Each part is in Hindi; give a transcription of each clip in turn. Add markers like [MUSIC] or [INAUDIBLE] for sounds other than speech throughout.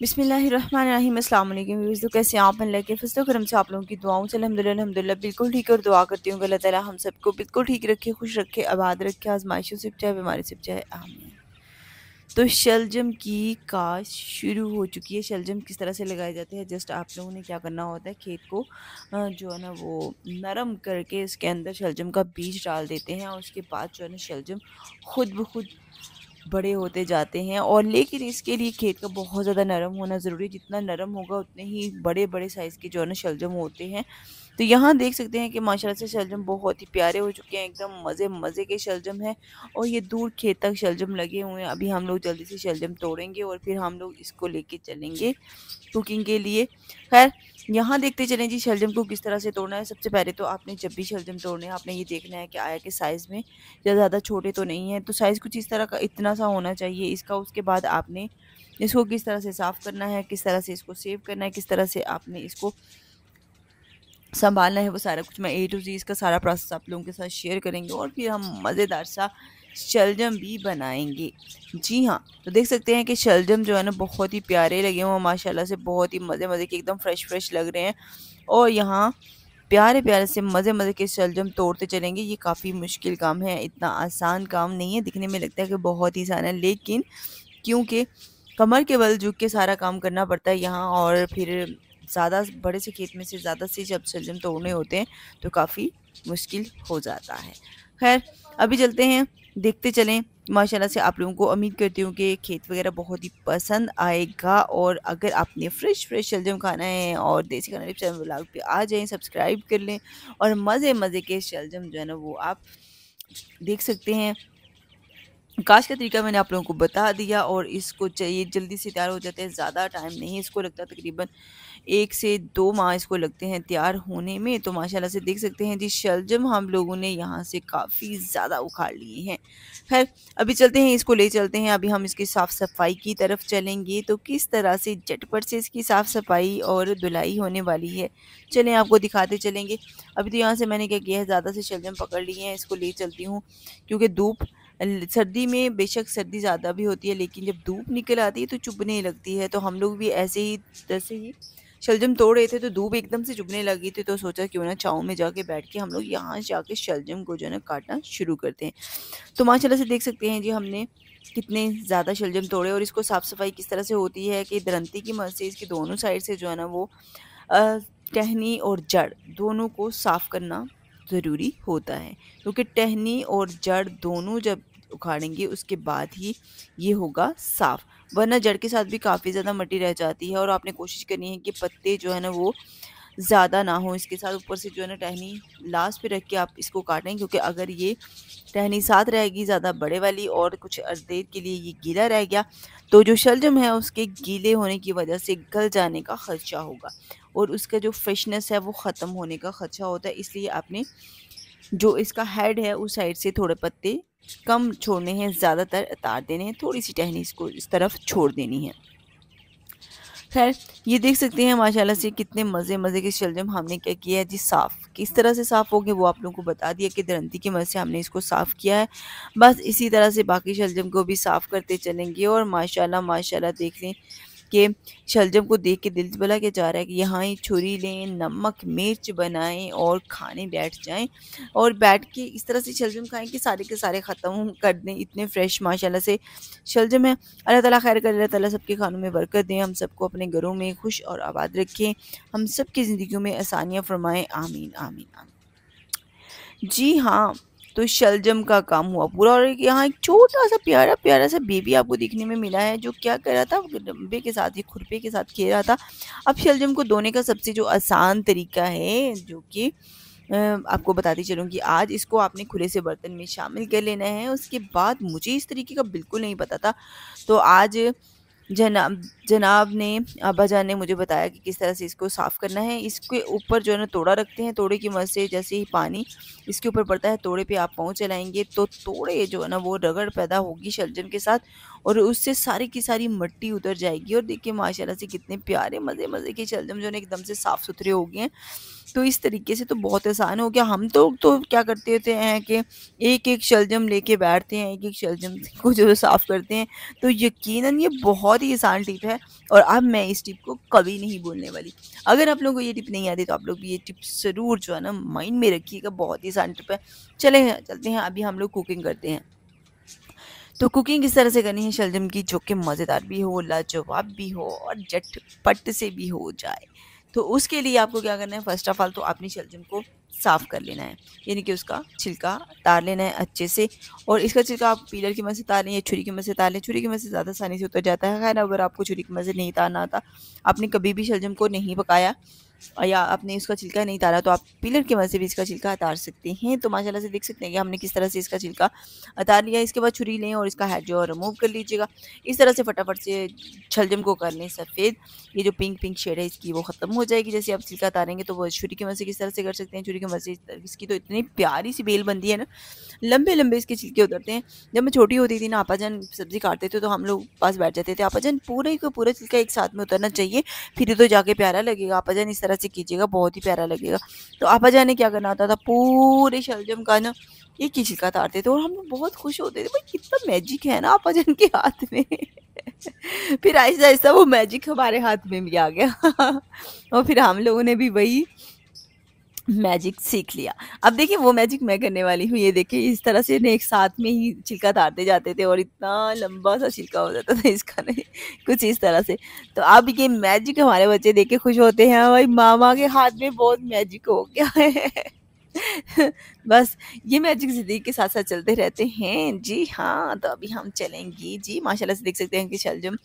बिसमीम अल्लाम तो कैसे आप अल्लाह के फसलो करम से आप लोगों की दुआओं से अलहमदिल्ला अलहमदिल्ला बिल्कुल ठीक और दुआ करती हूँ अल्लाह ताला हम सबको बिल्कुल ठीक रखे खुश रखे आबाद रखे आजमाइशों से बचाए बीमारी से बचाए आमीन तो शलजम की काश शुरू हो चुकी है शलजम किस तरह से लगाए जाते हैं जस्ट आप लोगों ने क्या करना होता है खेत को जो है ना वो नरम करके इसके अंदर शलजम का बीज डाल देते हैं और उसके बाद जो है ना शलजम खुद ब खुद बड़े होते जाते हैं और लेकिन इसके लिए खेत का बहुत ज़्यादा नरम होना ज़रूरी जितना नरम होगा उतने ही बड़े बड़े साइज़ के जो है ना शलजम होते हैं तो यहाँ देख सकते हैं कि माशाल्लाह से शलजम बहुत ही प्यारे हो चुके हैं एकदम मज़े मज़े के शलजम हैं और ये दूर खेत तक शलजम लगे हुए हैं अभी हम लोग जल्दी से शलजम तोड़ेंगे और फिर हम लोग इसको लेके चलेंगे कुकिंग के लिए खैर यहाँ देखते चलें जी शलजम को किस तरह से तोड़ना है सबसे पहले तो आपने जब भी शलजम तोड़ना है आपने ये देखना है कि आया के साइज़ में या ज़्यादा छोटे तो नहीं है तो साइज़ कुछ इस तरह का इतना सा होना चाहिए इसका उसके बाद आपने इसको किस तरह से साफ़ करना है किस तरह से इसको सेव करना है किस तरह से आपने इसको संभालना है वो सारा कुछ मैं ए टू जी इसका सारा प्रोसेस आप लोगों के साथ शेयर करेंगे और फिर हम मज़ेदार सा शलजम भी बनाएंगे जी हाँ तो देख सकते हैं कि शलजम जो है ना बहुत ही प्यारे लगे हुए हैं माशाल्लाह से बहुत ही मज़े मज़े के एकदम फ्रेश फ्रेश लग रहे हैं और यहाँ प्यारे प्यारे से मज़े मज़े के शलजम तोड़ते चलेंगे ये काफ़ी मुश्किल काम है इतना आसान काम नहीं है दिखने में लगता है कि बहुत ही आसान है लेकिन क्योंकि कमर के बल झुक के सारा काम करना पड़ता है यहाँ और फिर ज़्यादा बड़े से खेत में से ज़्यादा से जब शलजम तोड़ने होते हैं तो काफ़ी मुश्किल हो जाता है खैर अभी चलते हैं देखते चलें माशाल्लाह से आप लोगों को उम्मीद करती हूँ कि खेत वगैरह बहुत ही पसंद आएगा और अगर आपने फ्रेश फ्रेश शलजम खाना है और देसी खाना चैनल ब्लॉग पे आ जाएं सब्सक्राइब कर लें और मज़े मज़े के शलजम जो है ना वो आप देख सकते हैं काश का तरीका मैंने आप लोगों को बता दिया और इसको चाहिए जल्दी से तैयार हो जाते हैं ज़्यादा टाइम नहीं इसको लगता तकरीबन एक से दो माह इसको लगते हैं तैयार होने में तो माशाल्लाह से देख सकते हैं जी शलजम हम लोगों ने यहाँ से काफ़ी ज़्यादा उखाड़ लिए हैं खैर अभी चलते हैं इसको ले चलते हैं अभी हम इसकी साफ़ सफाई की तरफ चलेंगे तो किस तरह से झटपट से इसकी साफ़ सफाई और धुलाई होने वाली है चलें आपको दिखाते चलेंगे अभी तो यहाँ से मैंने क्या किया है ज़्यादा से शलजम पकड़ लिए हैं इसको ले चलती हूँ क्योंकि धूप सर्दी में बेशक सर्दी ज़्यादा भी होती है लेकिन जब धूप निकल आती है तो चुभने लगती है तो हम लोग भी ऐसे ही जैसे ही शलजम तोड़ रहे थे तो धूप एकदम से चुभने लगी थी तो सोचा क्यों ना छाँव में जाके बैठ के हम लोग यहाँ जाके शलजम को जो है ना काटना शुरू करते हैं तो माशाल्लाह से देख सकते हैं जी हमने कितने ज़्यादा शलजम तोड़े और इसको साफ़ सफाई किस तरह से होती है कि दरंती की मदद से इसकी दोनों साइड से जो है ना वो टहनी और जड़ दोनों को साफ़ करना ज़रूरी होता है क्योंकि तो टहनी और जड़ दोनों जब उखाड़ेंगे उसके बाद ही ये होगा साफ़ वरना जड़ के साथ भी काफ़ी ज़्यादा मटी रह जाती है और आपने कोशिश करनी है कि पत्ते जो है ना वो ज़्यादा ना हो इसके साथ ऊपर से जो है ना टहनी लास्ट पे रख के आप इसको काटें क्योंकि अगर ये टहनी साथ रहेगी ज़्यादा बड़े वाली और कुछ अर्देर के लिए ये गीला रह गया तो जो शलजम है उसके गीले होने की वजह से गल जाने का खर्चा होगा और उसका जो फ्रेशनेस है वो ख़त्म होने का खर्चा होता है इसलिए आपने जो इसका हेड है उस साइड से थोड़े पत्ते कम छोड़ने हैं ज़्यादातर उतार देने हैं थोड़ी सी टहनी इसको इस तरफ छोड़ देनी है खैर ये देख सकते हैं माशाल्लाह से कितने मज़े मज़े के शलजम हमने क्या किया है जी साफ़ किस तरह से साफ़ हो गए वो आप लोगों को बता दिया कि दरंती की मदद से हमने इसको साफ़ किया है बस इसी तरह से बाकी शलजम को भी साफ़ करते चलेंगे और माशाल्लाह माशाल्लाह देख लें कि शलजम को देख के दिल बुला के जा रहा है कि यहाँ ही छुरी लें नमक मिर्च बनाएं और खाने बैठ जाएं और बैठ के इस तरह से शलजम खाएं कि सारे के सारे ख़त्म कर दें इतने फ्रेश माशाल्लाह से शलजम है अल्लाह ताला खैर कर अल्लाह ताला सबके खानों में बरकत दें हम सबको अपने घरों में खुश और आबाद रखें हम सब की ज़िंदगी में आसानियाँ फरमाएँ आमीन आमीन आमीन जी हाँ तो शलजम का काम हुआ पूरा और यहाँ एक छोटा सा प्यारा प्यारा सा बेबी आपको देखने में मिला है जो क्या कर रहा था डब्बे के साथ ही खुरपे के साथ खेल रहा था अब शलजम को धोने का सबसे जो आसान तरीका है जो कि आपको बताती चलूँ कि आज इसको आपने खुले से बर्तन में शामिल कर लेना है उसके बाद मुझे इस तरीके का बिल्कुल नहीं पता था तो आज जनाब जनाब ने आबा जान ने मुझे बताया कि किस तरह से इसको साफ़ करना है इसके ऊपर जो है ना तोड़ा रखते हैं तोड़े की मदद से जैसे ही पानी इसके ऊपर पड़ता है तोड़े पे आप पाँव चलाएंगे तो तोड़े जो है ना वो रगड़ पैदा होगी शलजम के साथ और उससे सारी की सारी मट्टी उतर जाएगी और देखिए माशाल्लाह से कितने प्यारे मज़े मज़े के शलजम जो है एकदम से साफ़ सुथरे हो गए हैं तो इस तरीके से तो बहुत आसान हो गया हम तो तो क्या करते होते हैं कि एक एक शलजम लेके बैठते हैं एक एक शलजम को जो साफ़ करते हैं तो यकीनन ये बहुत ही आसान टिप है और अब मैं इस टिप को कभी नहीं बोलने वाली अगर आप लोगों को ये टिप नहीं आती तो आप लोग ये टिप ज़रूर जो है ना माइंड में रखिएगा बहुत ही आसान टिप है चले चलते हैं अभी हम लोग कुकिंग करते हैं तो कुकिंग इस तरह से करनी है शलजम की जो कि मज़ेदार भी हो लाजवाब भी हो और झटपट से भी हो जाए तो उसके लिए आपको क्या करना है फर्स्ट ऑफ ऑल तो आपने शलजम को साफ़ कर लेना है यानी कि उसका छिलका तार लेना है अच्छे से और इसका छिलका आप पीलर की मदद से तार लें या छुरी की मदद से तार लें छुरी की मदद से ज़्यादा आसानी से उतर जाता है खैर अगर आपको छुरी की मदद से नहीं तारना आता आपने कभी भी शलजम को नहीं पकाया या आपने इसका छिलका नहीं उतारा तो आप पिलर की मदद से भी इसका छिलका उतार सकते हैं तो माशाल्लाह से देख सकते हैं कि हमने किस तरह से इसका छिलका उतार लिया इसके बाद छुरी लें और इसका हेड जो है रिमूव कर लीजिएगा इस तरह से फटाफट से छलजम को कर लें सफ़ेद ये जो पिंक पिंक शेड है इसकी वो ख़त्म हो जाएगी जैसे आप छिलका उतारेंगे तो वो छुरी की मदद से किस तरह से कर सकते हैं छुरी की मदद से इसकी तो इतनी प्यारी सी बेल बनती है ना लंबे लंबे इसके छिलके उतरते हैं जब मैं छोटी होती थी ना आपाजन सब्ज़ी काटते थे तो हम लोग पास बैठ जाते थे आपाजन पूरे का पूरा छिलका एक साथ में उतरना चाहिए फिर तो जाके प्यारा लगेगा आपाजन इस तरह से कीजिएगा बहुत ही प्यारा लगेगा तो आपा जाने क्या करना होता था पूरे शलजम का ना ये का तारते थे और हम बहुत खुश होते थे भाई कितना मैजिक है ना आपा जान के हाथ में फिर आहिस्ता आहिस्ता वो मैजिक हमारे हाथ में भी आ गया और फिर हम लोगों ने भी वही मैजिक सीख लिया अब देखिए वो मैजिक मैं करने वाली हूँ ये देखिए इस तरह से एक साथ में ही छिलका तारते जाते थे और इतना लंबा सा छिलका हो जाता था इसका नहीं कुछ इस तरह से तो अब ये मैजिक हमारे बच्चे देख के खुश होते हैं भाई मामा के हाथ में बहुत मैजिक हो गया है बस ये मैजिक सिद्दीक के साथ साथ चलते रहते हैं जी हाँ तो अभी हम चलेंगे जी माशाल्लाह से देख सकते हैं कि शलजम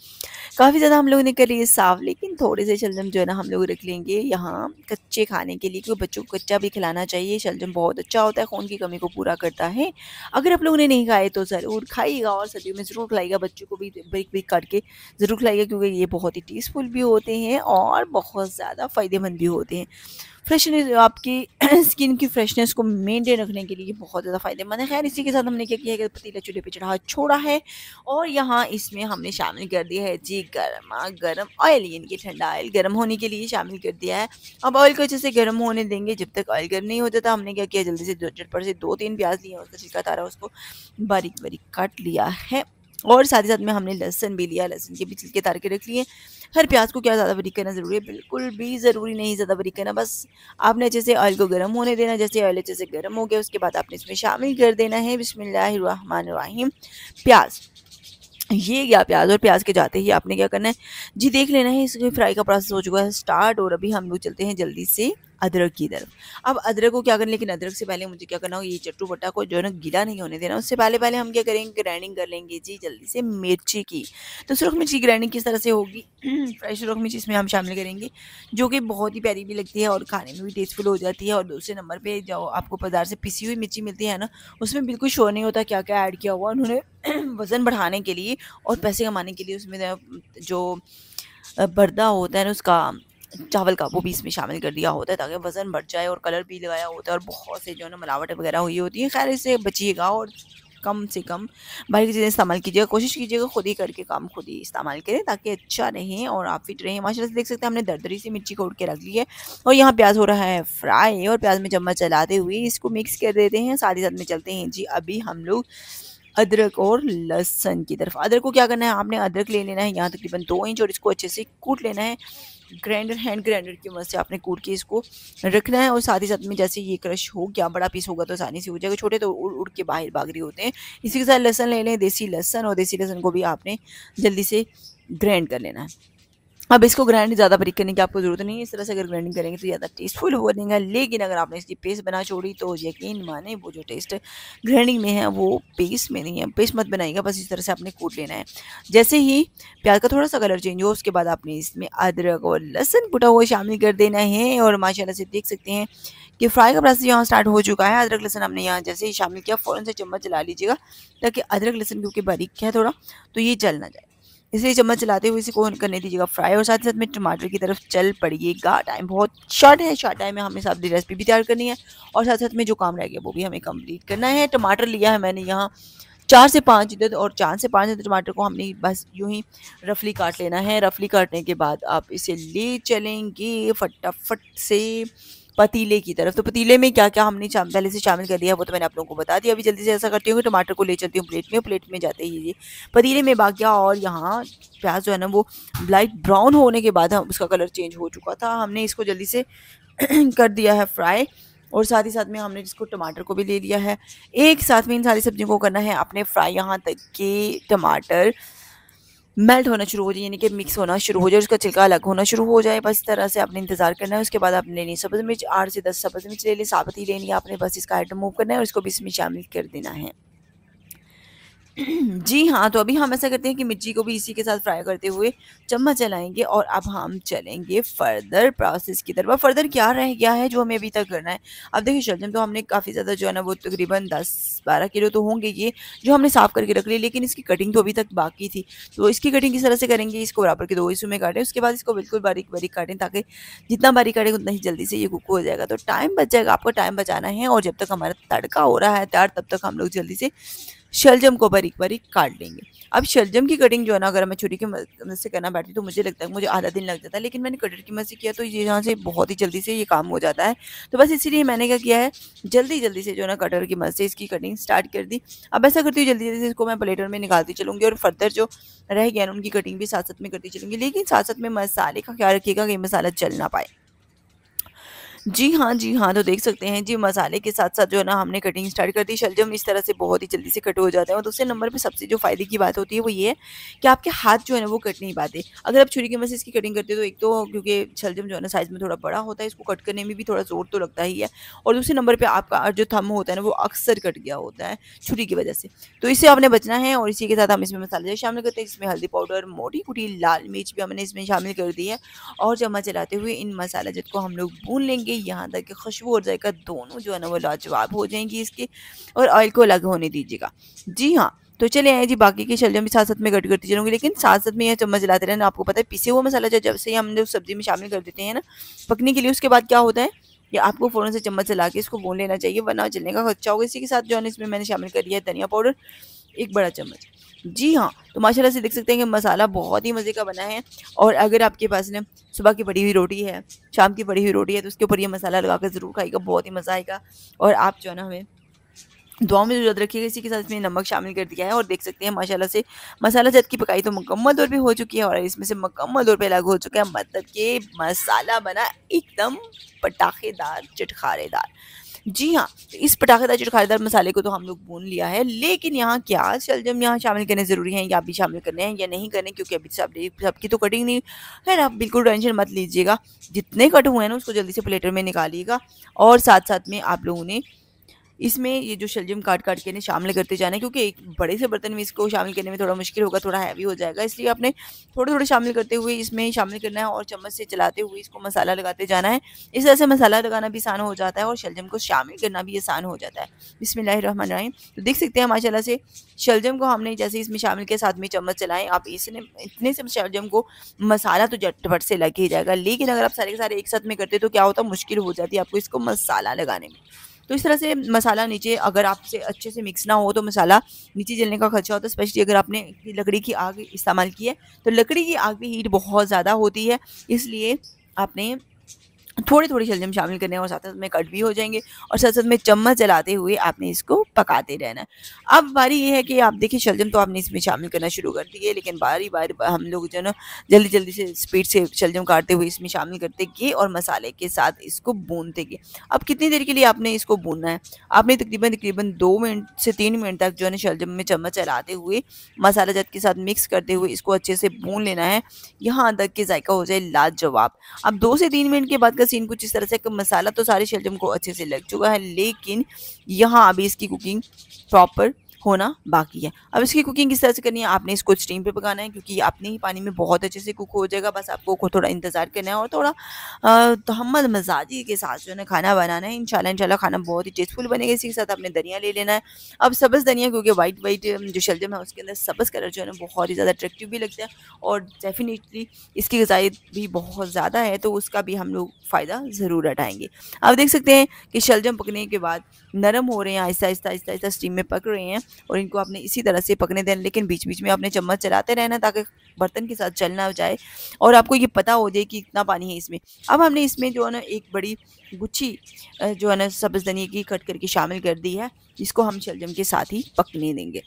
काफ़ी ज़्यादा हम लोगों ने कर लिए साफ लेकिन थोड़े से शलजम जो है ना हम लोग रख लेंगे यहाँ कच्चे खाने के लिए क्योंकि बच्चों को कच्चा भी खिलाना चाहिए शलजम बहुत अच्छा होता है खून की कमी को पूरा करता है अगर आप लोगों ने नहीं खाए तो ज़रूर खाइएगा और सर्दियों में ज़रूर खिलाएगा बच्चों को भी ब्रेक ब्रेक काट के ज़रूर खिलाएगा क्योंकि ये बहुत ही टेस्टफुल भी होते हैं और बहुत ज़्यादा फ़ायदेमंद भी होते हैं फ्रेशनेस आपकी स्किन [CLEARS THROAT] की फ्रेशनेस को मेनटेन रखने के लिए बहुत ज़्यादा फ़ायदेमंद है खैर इसी के साथ हमने क्या किया है कि पतीला चूल्हे पर चढ़ा छोड़ा है और यहाँ इसमें हमने शामिल कर दिया है जी गर्मा गर्म ऑयल यानी कि ठंडा ऑयल गर्म होने के लिए शामिल कर दिया है अब ऑयल को अच्छे से गर्म होने देंगे जब तक ऑयल गर्म नहीं हो जाता तो हमने क्या किया जल्दी से झटपट से दो तीन प्याज लिए उसका छिलका तारा उसको बारीक बारीक काट लिया है और साथ ही साथ में हमने लहसन भी लिया लहसन के भी छिलके तार के रख लिए हर प्याज को क्या ज़्यादा बरीक करना ज़रूरी है बिल्कुल भी ज़रूरी नहीं ज़्यादा बरीक करना बस आपने अच्छे से ऑयल को गर्म होने देना जैसे ऑयल अच्छे से गर्म हो गया उसके बाद आपने इसमें शामिल कर देना है बिसमीम प्याज ये गया प्याज और प्याज के जाते ही आपने क्या करना है जी देख लेना है इसकी फ्राई का प्रोसेस हो चुका है स्टार्ट और अभी हम लोग चलते हैं जल्दी से अदरक की तरफ अब अदरक को क्या करना लेकिन अदरक से पहले मुझे क्या करना हो ये चट्टू बट्टा को जो है ना गीला नहीं होने देना उससे पहले पहले हम क्या करेंगे ग्राइंडिंग कर लेंगे जी जल्दी से मिर्ची की तो सुरख मिर्ची की ग्राइंडिंग किस तरह से होगी फ्रेश [CLEARS THROAT] सुरख मिर्ची इसमें हम शामिल करेंगे जो कि बहुत ही प्यारी भी लगती है और खाने में भी टेस्टफुल हो जाती है और दूसरे नंबर पर जो आपको बाजार से पिसी हुई मिर्ची मिलती है ना उसमें बिल्कुल शोर नहीं होता क्या क्या ऐड किया हुआ उन्होंने [CLEARS THROAT] वज़न बढ़ाने के लिए और पैसे कमाने के लिए उसमें जो बर्दा होता है ना उसका चावल का वो भी इसमें शामिल कर दिया होता है ताकि वज़न बढ़ जाए और कलर भी लगाया होता है और बहुत से जो है ना मिलावट वगैरह हुई होती हैं खैर इसे बचिएगा और कम से कम बाहर की चीज़ें इस्तेमाल कीजिएगा कोशिश कीजिएगा खुद ही करके काम खुद ही इस्तेमाल करें ताकि अच्छा रहें और आप फिट रहें माशाल्लाह से देख सकते हैं हमने दरदरी सी मिर्ची को के रख ली है और यहाँ प्याज हो रहा है फ्राई और प्याज में चम्मच चलाते हुए इसको मिक्स कर देते हैं साथ ही साथ में चलते हैं जी अभी हम लोग अदरक और लहसन की तरफ अदरक को क्या करना है आपने अदरक ले लेना है यहाँ तकरीबन दो इंच और इसको अच्छे से कूट लेना है ग्राइंडर हैंड ग्राइंडर की मदद से आपने कूट के इसको रखना है और साथ ही साथ में जैसे ये क्रश हो गया बड़ा पीस होगा तो आसानी से हो जाएगा छोटे तो उड़ उड़ के बाहर भाग रही होते हैं इसी के साथ लहसन ले लें देसी लहसन और देसी लहसन को भी आपने जल्दी से ग्राइंड कर लेना है अब इसको ग्राइंड ज़्यादा बरीक करने की आपको ज़रूरत नहीं है इस तरह से अगर ग्राइंडिंग करेंगे तो ज़्यादा टेस्टफुल हो जाएगा लेकिन अगर आपने इसकी पेस्ट बना छोड़ी तो यकीन माने वो जो टेस्ट ग्राइंडिंग में है वो पेस्ट में नहीं है पेस्ट मत बनाइएगा बस इस तरह से आपने कूट लेना है जैसे ही प्याज का थोड़ा सा कलर चेंज हो उसके बाद आपने इसमें अदरक और लहसन कुटा हुआ शामिल कर देना है और माशाला से देख सकते हैं कि फ्राई का प्रोसेस यहाँ स्टार्ट हो चुका है अदरक लहसन हमने यहाँ जैसे ही शामिल किया फ़ौरन से चम्मच चला लीजिएगा ताकि अदरक लहसन क्योंकि बारीक है थोड़ा तो ये जल ना जाए इसलिए चम्मच चलाते हुए इसे कौन करने दीजिएगा फ्राई और साथ ही साथ में टमाटर की तरफ चल पड़िएगा टाइम बहुत शॉर्ट है शॉर्ट टाइम में हमें साथ रेसिपी भी तैयार करनी है और साथ साथ में जो काम रह गया वो भी हमें कंप्लीट करना है टमाटर लिया है मैंने यहाँ चार से पाँच इधर और चार से पाँच इधर टमाटर को हमने बस यूँ ही रफली काट लेना है रफली काटने के बाद आप इसे ले चलेंगे फटाफट से पतीले की तरफ तो पतीले में क्या क्या हमने पहले से शामिल कर दिया वो तो मैंने आप लोगों को बता दिया अभी जल्दी से ऐसा करती हूँ कि टमाटर को ले चलती हूँ प्लेट में प्लेट में जाते ही ये पतीले में बाग गया और यहाँ प्याज जो है ना वो लाइट ब्राउन होने के बाद हम उसका कलर चेंज हो चुका था हमने इसको जल्दी से [CLEARS THROAT] कर दिया है फ्राई और साथ ही साथ में हमने जिसको टमाटर को भी ले लिया है एक साथ में इन सारी सब्जियों को करना है अपने फ्राई यहाँ तक के टमाटर मेल्ट होना शुरू हो जाए यानी कि मिक्स होना शुरू हो जाए उसका छिलका अलग होना शुरू हो जाए बस इस तरह से आपने इंतजार करना है उसके बाद आपने लेनी सब्ज़ मिर्च आठ से दस सब्ज़ मिर्च ले ली साबत ही लेनी है आपने बस इसका आइटम मूव करना है और इसको भी इसमें शामिल कर देना है [CLEARS THROAT] जी हाँ तो अभी हम ऐसा करते हैं कि मिर्ची को भी इसी के साथ फ्राई करते हुए चम्मच चलाएंगे और अब हम चलेंगे फर्दर प्रोसेस की तरफ फर्दर क्या रह गया है जो हमें अभी तक करना है अब देखिए शलजम तो हमने काफ़ी ज़्यादा जो है ना वो तकरीबन दस बारह किलो तो होंगे ये जो हमने साफ़ करके रख लिया लेकिन इसकी कटिंग तो अभी तक बाकी थी तो इसकी कटिंग किस तरह से करेंगे इसको बराबर के दो हिस्सों में काटें उसके बाद इसको बिल्कुल बारीक बारीक काटें ताकि जितना बारीक काटेंगे उतना ही जल्दी से ये कुक हो जाएगा तो टाइम बच जाएगा आपको टाइम बचाना है और जब तक हमारा तड़का हो रहा है तैयार तब तक हम लोग जल्दी से शलजम को बारीक बारीक काट लेंगे अब शलजम की कटिंग जो है ना अगर मैं छुरी की मदद से करना बैठती तो मुझे लगता है मुझे आधा दिन लग जाता है लेकिन मैंने कटर की मदद से किया तो ये यहाँ से बहुत ही जल्दी से ये काम हो जाता है तो बस इसीलिए मैंने क्या किया है जल्दी जल्दी से जो है ना कटर की मदद से इसकी कटिंग स्टार्ट कर दी अब ऐसा करती हूँ जल्दी जल्दी से इसको मैं प्लेटर में निकालती चलूँगी और फर्दर जो रह गया ना उनकी कटिंग भी साथ साथ में करती चलूँगी लेकिन साथ साथ में मसाले का ख्याल रखिएगा कि मसाला जल ना पाए जी हाँ जी हाँ तो देख सकते हैं जी मसाले के साथ साथ जो है ना हमने कटिंग स्टार्ट कर दी शलजम इस तरह से बहुत ही जल्दी से कट हो जाते हैं और दूसरे नंबर पर सबसे जो फ़ायदे की बात होती है वो ये है कि आपके हाथ जो है ना वो कट नहीं पाते अगर आप छुरी की मदद इसकी कटिंग करते हो तो एक तो क्योंकि शलजम जो है ना साइज़ में थोड़ा बड़ा होता है इसको कट करने में भी थोड़ा ज़ोर तो लगता ही है और दूसरे नंबर पर आपका जो थम होता है ना वो अक्सर कट गया होता है छुरी की वजह से तो इससे आपने बचना है और इसी के साथ हम इसमें मसाले शामिल करते हैं इसमें हल्दी पाउडर मोटी कुटी लाल मिर्च भी हमने इसमें शामिल कर दी है और जमा चलाते हुए इन मसाला जत को हम लोग भून लेंगे जाएंगे यहाँ तक कि खुशबू और जायका दोनों जो है ना वो लाजवाब हो जाएंगी इसकी और ऑयल को अलग होने दीजिएगा जी हाँ तो चले आए जी बाकी के शलजम भी साथ साथ में गट करती चलूंगी लेकिन साथ साथ में यह चम्मच लाते रहना आपको पता है पीसे हुआ मसाला जब से हम उस सब्जी में शामिल कर देते हैं ना पकने के लिए उसके बाद क्या होता है या आपको फ़ौरन से चम्मच चला के इसको भून लेना चाहिए वरना जलने का खर्चा होगा इसी के साथ जो है इसमें मैंने शामिल कर दिया है धनिया पाउडर एक बड़ा चम्मच जी हाँ तो माशाल्लाह से देख सकते हैं कि मसाला बहुत ही मज़े का बना है और अगर आपके पास ना सुबह की पड़ी हुई रोटी है शाम की पड़ी हुई रोटी है तो उसके ऊपर ये मसाला लगा कर ज़रूर खाएगा बहुत ही मज़ा आएगा और आप जो है ना हमें दुआ में जरूरत रखिएगा इसी के साथ इसमें नमक शामिल कर दिया है और देख सकते हैं माशाल्लाह से मसाला जद की पकाई तो मुकम्मल तौर पर हो चुकी है और इसमें से मुकम्मल तौर पर अलग हो चुका है मतलब कि मसाला बना एकदम पटाखेदार चटखारेदार जी हाँ इस पटाखेदार चिटखारीदार मसाले को तो हम लोग भून लिया है लेकिन यहाँ क्या शलजम यहाँ शामिल करने ज़रूरी हैं या भी शामिल करने हैं या नहीं करने क्योंकि अभी सब सबकी तो कटिंग नहीं है ना बिल्कुल टेंशन मत लीजिएगा जितने कट हुए हैं ना उसको जल्दी से प्लेटर में निकालिएगा और साथ साथ में आप लोगों ने इसमें ये जो शलजम काट काट के इन्हें शामिल करते जाना है क्योंकि एक बड़े से बर्तन में इसको शामिल करने में थोड़ा मुश्किल होगा थोड़ा हैवी हो जाएगा इसलिए आपने थोड़े थोड़े शामिल करते हुए इसमें शामिल करना है और चम्मच से चलाते हुए इसको मसाला लगाते जाना है इस तरह से मसाला लगाना भी आसान हो जाता है और शलजम को शामिल करना भी आसान हो जाता है बिसमिल्लर तो देख सकते हैं माशाला से शलजम को हमने जैसे इसमें शामिल के साथ में चम्मच चलाएं आप इसने इतने से शलजम को मसाला तो झटपट से लग ही जाएगा लेकिन अगर आप सारे के सारे एक साथ में करते तो क्या होता मुश्किल हो जाती है आपको इसको मसाला लगाने में तो इस तरह से मसाला नीचे अगर आपसे अच्छे से मिक्स ना हो तो मसाला नीचे जलने का खर्चा होता है स्पेशली अगर आपने लकड़ी की आग इस्तेमाल की है तो लकड़ी की आग भी हीट बहुत ज़्यादा होती है इसलिए आपने थोड़ी थोड़ी शलजम शामिल करने और साथ साथ में कट भी हो जाएंगे और साथ साथ में चम्मच चलाते हुए आपने इसको पकाते रहना है अब बारी ये है कि आप देखिए शलजम तो आपने इसमें शामिल करना शुरू कर दिए लेकिन बारी बार हम लोग जो ना जल्दी जल्दी से स्पीड से शलजम काटते हुए इसमें शामिल करते गए और मसाले के साथ इसको बूनते गए अब कितनी देर के लिए आपने इसको बूनना है आपने तकरीबन तकरीबन दो मिनट से तीन मिनट तक जो है ना शलजम में चम्मच चलाते हुए मसाला जद के साथ मिक्स करते हुए इसको अच्छे से बून लेना है यहाँ तक कि जायका हो जाए लाजवाब अब दो से तीन मिनट के बाद का सीन कुछ इस तरह से मसाला तो सारे शलजम को अच्छे से लग चुका है लेकिन यहाँ अभी इसकी कुकिंग प्रॉपर होना बाकी है अब इसकी कुकिंग किस तरह से करनी है आपने इसको स्टीम पे पकाना है क्योंकि अपने ही पानी में बहुत अच्छे से कुक हो जाएगा बस आपको थोड़ा इंतज़ार करना है और थोड़ा तहमद मजाजी के साथ जो है खाना बनाना है इंशाल्लाह इनशाला खाना बहुत ही टेस्टफुल बनेगा इसी के साथ आपने धनिया ले लेना है अब सब्ज़ धनिया क्योंकि वाइट वाइट जो शलजम है उसके अंदर सब्ज़ कलर जो है ना बहुत ही ज़्यादा अट्रैक्टिव भी लगता है और डेफिनेटली इसकी गजाइत भी बहुत ज़्यादा है तो उसका भी हम लोग फ़ायदा ज़रूर हटाएँगे आप देख सकते हैं कि शलजम पकने के बाद नरम हो रहे हैं आहिस्ता आहिस्ता आहिस्ता आहिस्ता स्टीम में पक रहे हैं और इनको आपने इसी तरह से पकने देना लेकिन बीच बीच में आपने चम्मच चलाते रहना ताकि बर्तन के साथ चलना जाए और आपको ये पता हो जाए कि इतना पानी है इसमें अब हमने इसमें जो है ना एक बड़ी गुच्छी जो है ना सब्ज़ धनिया की कट करके शामिल कर दी है इसको हम शलजम के साथ ही पकने देंगे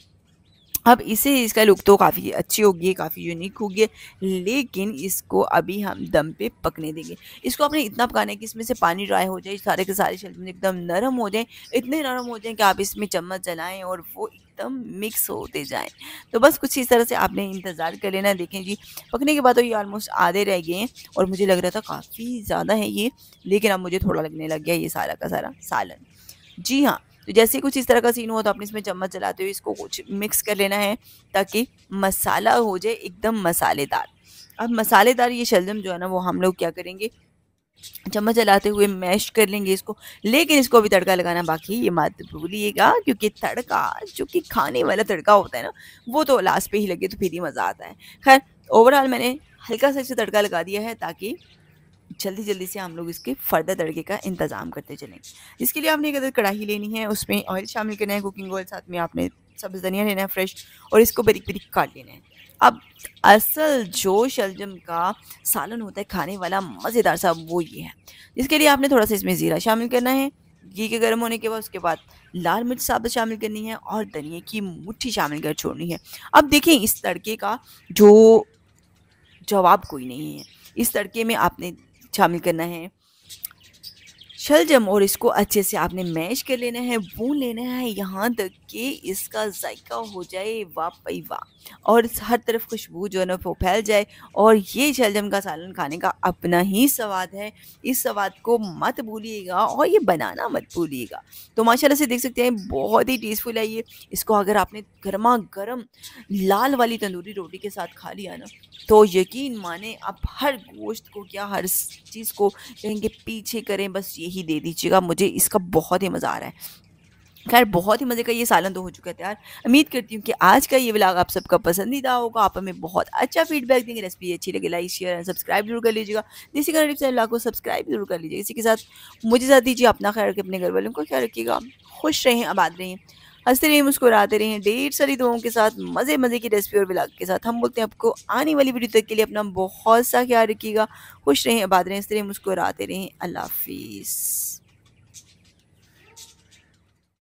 अब इसे इसका लुक तो काफ़ी अच्छी होगी काफ़ी यूनिक होगी लेकिन इसको अभी हम दम पे पकने देंगे इसको आपने इतना पकाना है कि इसमें से पानी ड्राई हो जाए सारे के सारे शलजम एकदम नरम हो जाए इतने नरम हो जाए कि आप इसमें चम्मच चलाएं और वो एकदम मिक्स होते जाएं तो बस कुछ इस तरह से आपने इंतज़ार कर लेना देखें जी पकने के बाद तो ये ऑलमोस्ट आधे रह गए हैं और मुझे लग रहा था काफ़ी ज़्यादा है ये लेकिन अब मुझे थोड़ा लगने लग गया ये सारा का सारा सालन जी हाँ तो जैसे कुछ इस तरह का सीन हुआ तो आपने इसमें चम्मच चलाते हुए इसको कुछ मिक्स कर लेना है ताकि मसाला हो जाए एकदम मसालेदार अब मसालेदार ये शलजम जो है ना वो हम लोग क्या करेंगे चम्मच चलाते हुए मैश कर लेंगे इसको लेकिन इसको अभी तड़का लगाना बाकी ये मत भूलिएगा क्योंकि तड़का जो कि खाने वाला तड़का होता है ना वो तो लास्ट पे ही लगे तो फिर ही मज़ा आता है खैर ओवरऑल मैंने हल्का सा इसे तड़का लगा दिया है ताकि जल्दी जल्दी से हम लोग इसके फर्दर तड़के का इंतज़ाम करते चलेंगे इसके लिए आपने एक अदर कढ़ाई लेनी है उसमें ऑयल शामिल करना है कुकिंग ऑयल साथ में आपने सब्ज़ धनिया लेना है फ्रेश और इसको बरीक बरीक काट लेना है अब असल जो शलजम का सालन होता है खाने वाला मज़ेदार सा वो ये है इसके लिए आपने थोड़ा सा इसमें ज़ीरा शामिल करना है घी के गर्म होने के बाद उसके बाद लाल मिर्च साबुत शामिल करनी है और धनिए की मुट्ठी शामिल कर छोड़नी है अब देखें इस तड़के का जो जवाब कोई नहीं है इस तड़के में आपने शामिल करना है शलजम और इसको अच्छे से आपने मैश कर लेना है भून लेना है यहाँ तक कि इसका जायका हो जाए वाह वाह और हर तरफ खुशबू जो है ना वो फैल जाए और ये शलजम का सालन खाने का अपना ही स्वाद है इस स्वाद को मत भूलिएगा और ये बनाना मत भूलिएगा तो माशाल्लाह से देख सकते हैं बहुत ही टेस्टफुल है ये इसको अगर आपने गर्मा गर्म लाल वाली तंदूरी रोटी के साथ खा लिया ना तो यकीन माने आप हर गोश्त को क्या हर चीज़ को कहेंगे पीछे करें बस यही ही दे दीजिएगा मुझे इसका बहुत ही मज़ा आ रहा है खैर बहुत ही मज़े का ये सालन तो हो चुका है तैयार उम्मीद करती हूँ कि आज का ये व्लॉग आप सबका पसंदीदा होगा आप हमें बहुत अच्छा फीडबैक देंगे रेसिपी अच्छी लगे लाइक शेयर एंड सब्सक्राइब जरूर कर लीजिएगा इसी का से व्लॉग को सब्सक्राइब जरूर कर लीजिएगा इसी के साथ मुझे साथ दीजिए अपना ख्याल रखिए अपने घर वालों को ख्याल रखिएगा खुश रहें आबाद रहें हंसते रहिए मुस्कुराते रहिए ढेर सारी दुआओं के साथ मज़े मज़े की रेसिपी और ब्लाग के साथ हम बोलते हैं आपको आने वाली वीडियो तक के लिए अपना बहुत सा ख्याल रखिएगा खुश रहें आबाद रहें हंसते रहें मुस्कुराते रहें अल्लाह हाफिज़